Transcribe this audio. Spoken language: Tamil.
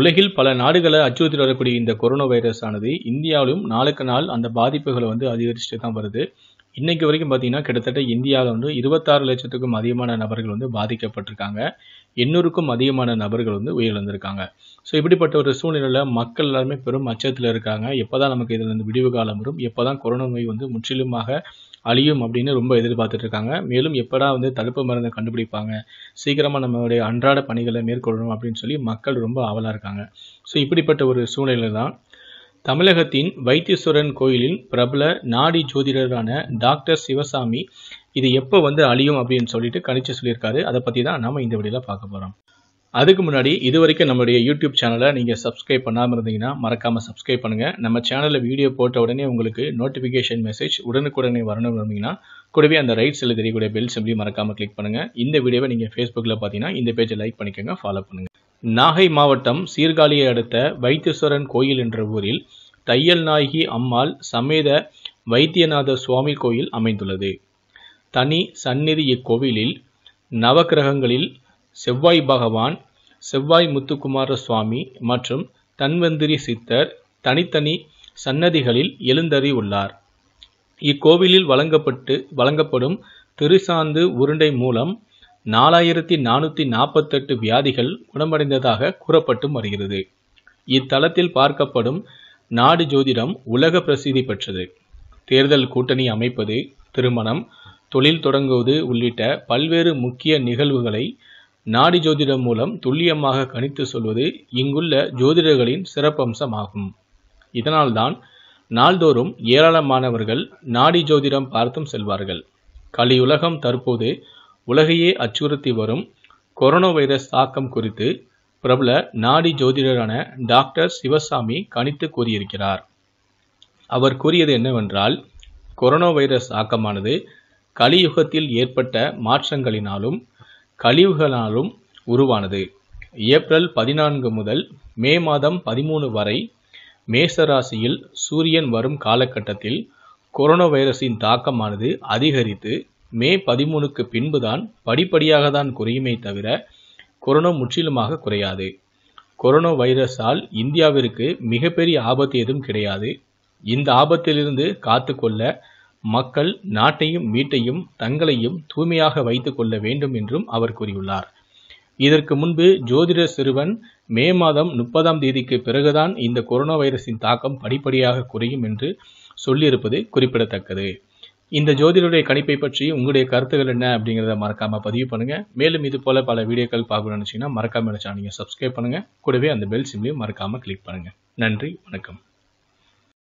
உலகில் பல நாடுகளை அச்சுறுத்தி வரக்கூடிய இந்த கொரோனா வைரஸ் ஆனது இந்தியாவிலும் நாளுக்கு நாள் அந்த பாதிப்புகளை வந்து அதிகரிச்சுட்டு தான் வருது இன்னைக்கு வரைக்கும் பார்த்தீங்கன்னா கிட்டத்தட்ட இந்தியாவில் வந்து இருபத்தாறு லட்சத்துக்கும் அதிகமான நபர்கள் வந்து பாதிக்கப்பட்டிருக்காங்க எண்ணூறுக்கும் அதிகமான நபர்கள் வந்து உயிரிழந்திருக்காங்க ஸோ இப்படிப்பட்ட ஒரு சூழ்நிலையில் மக்கள் எல்லாருமே பெரும் அச்சத்தில் இருக்காங்க எப்போ தான் நமக்கு இதில் இருந்து விடிவு காலம் வரும் எப்போ தான் கொரோனா நோய் வந்து முற்றிலுமாக அழியும் அப்படின்னு ரொம்ப எதிர்பார்த்துட்டு இருக்காங்க மேலும் எப்படா வந்து தடுப்பு மருந்தை கண்டுபிடிப்பாங்க சீக்கிரமாக நம்மளுடைய அன்றாட பணிகளை மேற்கொள்ளணும் அப்படின்னு சொல்லி மக்கள் ரொம்ப ஆவலாக இருக்காங்க ஸோ இப்படிப்பட்ட ஒரு சூழ்நிலை தான் தமிழகத்தின் வைத்தீஸ்வரன் கோயிலின் பிரபல நாடி ஜோதிடரான டாக்டர் சிவசாமி இது எப்போ வந்து அழியும் அப்படின்னு சொல்லிட்டு கணிச்சு சொல்லியிருக்காரு அதை பற்றி தான் நாம் இந்த வழியில் பார்க்க போகிறோம் அதுக்கு முன்னாடி இது வரைக்கும் நம்மளுடைய யூடியூப் சேனலை நீங்கள் சப்ஸ்கிரைப் பண்ணாமல் இருந்தீங்கன்னா மறக்காமல் சப்ஸ்கிரைப் பண்ணுங்கள் நம்ம சேனலில் வீடியோ போட்ட உடனே உங்களுக்கு நோட்டிஃபிகேஷன் மெசேஜ் உடனுக்குடனே வரணும்னு இருந்தீங்கன்னா கூடவே அந்த ரைட் சைடில் தெரியக்கூடிய பெல் சிம்லையும் மறக்காமல் கிளிக் பண்ணுங்கள் இந்த வீடியோவை நீங்கள் ஃபேஸ்புக்கில் பார்த்தீங்கன்னா இந்த பேஜை லைக் பண்ணிக்கோங்க ஃபாலோ பண்ணுங்கள் நாகை மாவட்டம் சீர்காழியை அடுத்த வைத்தீஸ்வரன் கோயில் என்ற ஊரில் தையல் நாயகி அம்மாள் சமேத வைத்தியநாத சுவாமி கோயில் அமைந்துள்ளது தனி சந்நிதி இக்கோவிலில் நவக்கிரகங்களில் செவ்வாய் பகவான் செவ்வாய் முத்துக்குமார சுவாமி மற்றும் தன்வந்திரி சித்தர் தனித்தனி சன்னதிகளில் எழுந்தறி உள்ளார் இக்கோவிலில் வழங்கப்பட்டு வழங்கப்படும் திருசாந்து உருண்டை மூலம் நாலாயிரத்தி நானூற்றி நாற்பத்தெட்டு வியாதிகள் குணமடைந்ததாக கூறப்பட்டு வருகிறது இத்தலத்தில் பார்க்கப்படும் நாடு ஜோதிடம் உலக பிரசித்தி பெற்றது தேர்தல் கூட்டணி அமைப்பது திருமணம் தொழில் தொடங்குவது உள்ளிட்ட பல்வேறு முக்கிய நிகழ்வுகளை நாடி ஜோதிடம் மூலம் துல்லியமாக கணித்து சொல்வது இங்குள்ள ஜோதிடர்களின் சிறப்பம்சமாகும் இதனால்தான் நாள்தோறும் ஏராளமானவர்கள் நாடி ஜோதிடம் பார்த்தும் செல்வார்கள் கலியுலகம் தற்போது உலகையே அச்சுறுத்தி வரும் கொரோனா வைரஸ் தாக்கம் குறித்து பிரபல நாடி ஜோதிடரான டாக்டர் சிவசாமி கணித்து கூறியிருக்கிறார் அவர் கூறியது என்னவென்றால் கொரோனா வைரஸ் தாக்கமானது கலியுகத்தில் ஏற்பட்ட மாற்றங்களினாலும் கழிவுகளாலும் உருவானது ஏப்ரல் பதினான்கு முதல் மே மாதம் பதிமூணு வரை மேசராசியில் சூரியன் வரும் காலகட்டத்தில் கொரோனா வைரஸின் தாக்கமானது அதிகரித்து மே பதிமூணுக்கு பின்புதான் படிப்படியாக தான் குறையுமே தவிர கொரோனா முற்றிலுமாக குறையாது கொரோனா வைரஸால் இந்தியாவிற்கு மிகப்பெரிய ஆபத்து எதுவும் கிடையாது இந்த ஆபத்திலிருந்து காத்துக்கொள்ள மக்கள் நாட்டையும் வீட்டையும் தங்களையும் தூய்மையாக வைத்துக் கொள்ள வேண்டும் என்றும் அவர் கூறியுள்ளார் இதற்கு முன்பு ஜோதிட சிறுவன் மே மாதம் முப்பதாம் தேதிக்கு பிறகுதான் இந்த கொரோனா வைரஸின் தாக்கம் படிப்படியாக குறையும் என்று சொல்லியிருப்பது குறிப்பிடத்தக்கது இந்த ஜோதிடருடைய கணிப்பை பற்றி உங்களுடைய கருத்துகள் என்ன அப்படிங்கிறத மறக்காம பதிவு பண்ணுங்க மேலும் இது போல பல வீடியோக்கள் பார்க்கணும்னு நினச்சிங்கன்னா மறக்காம நினைச்சா நீங்கள் சப்ஸ்கிரைப் பண்ணுங்க கூடவே அந்த பெல் சிம்லையும் மறக்காம கிளிக் பண்ணுங்க நன்றி வணக்கம்